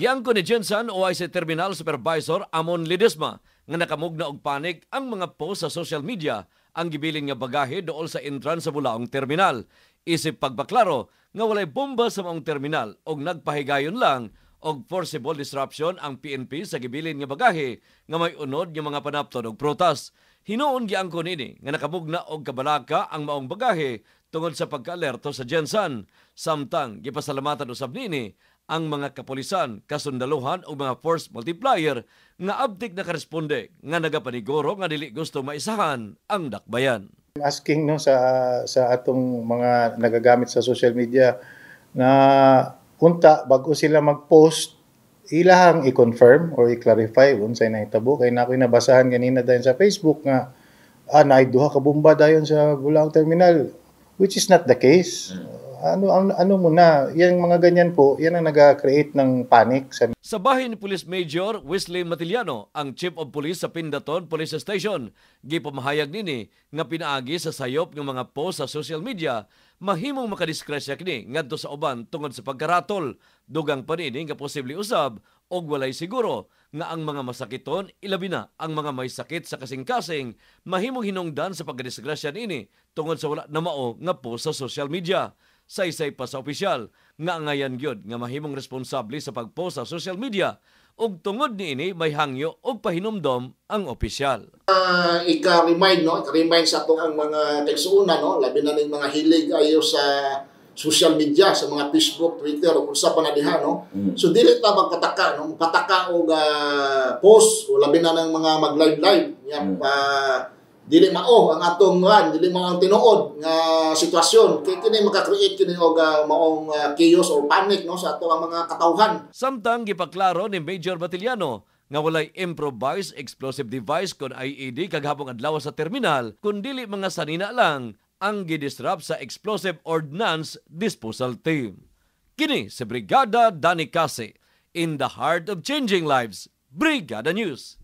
Yangko ni Jensen o ay si Terminal Supervisor Amon Lidesma nga nakamugna og panic ang mga post sa social media ang gibiling nga bagahe dool sa entrance sa Bulaong Terminal. Isip pagbaklaro nga walay bomba sa maong terminal og nagpahigayon lang og forcible disruption ang PNP sa gibilin nga bagahe nga may unod yung mga panaptod og protas. Hinuon giangkon ini nga nakamugna og kabalaka ang maong bagahe tungod sa pagkaalerto sa Jensen. Samtang gipasalamatan usab nini ang mga kapulisan, kasundaluhan o mga force multiplier nga abdik na karesponde nga nagapaniguro nga dili gusto maisahan ang dakbayan. Asking no sa sa atong mga nagagamit sa social media na unta bago sila mag-post ilahang i-confirm or i-clarify unsay nahitabo kay nakoy nabasahan kanina dayon sa Facebook nga ah, duha ka bomba dayon sa Bulao Terminal which is not the case. Mm ano, ano, ano muna, yung mga ganyan po, yan ang nag-create ng panic. Sa... sa bahay ni Police Major Wesley Matiliano, ang Chief of Police sa Pindaton Police Station, gipamahayag nini nga pinaagi sa sayop ng mga post sa social media, mahimong makadiskresya kini ngadto sa uban tungod sa pagkaratol, dugang panini nga posible usab og walay siguro nga ang mga masakiton ilabi na ang mga may sakit sa kasing-kasing mahimong hinungdan sa pagkadisgrasya nini tungod sa wala na mao nga post sa social media sa isay pa sa opisyal nga ngayan gyud nga mahimong responsable sa pagpost sa social media ug tungod niini may hangyo ug pahinumdom ang opisyal. Uh, ika-remind no, remind sa atong ang mga tigsuuna no, labi na ning mga hilig ayo sa social media sa mga Facebook, Twitter ug unsa panadihan no. Mm. So dili ta magkataka no, pataka og uh, post o labi na ng mga mag-live live nga mm. uh, dili mao ang atong ran dili mao ang tinuod nga sitwasyon kay kini maka-create kini og uh, maong uh, chaos or panic no sa ato ang mga katawhan samtang gipaklaro ni Major Batiliano nga walay improvised explosive device kon IED kaghabong adlaw sa terminal kun dili mga sanina lang ang gidisrupt sa Explosive Ordnance Disposal Team kini si Brigada Dani Case in the heart of changing lives Brigada News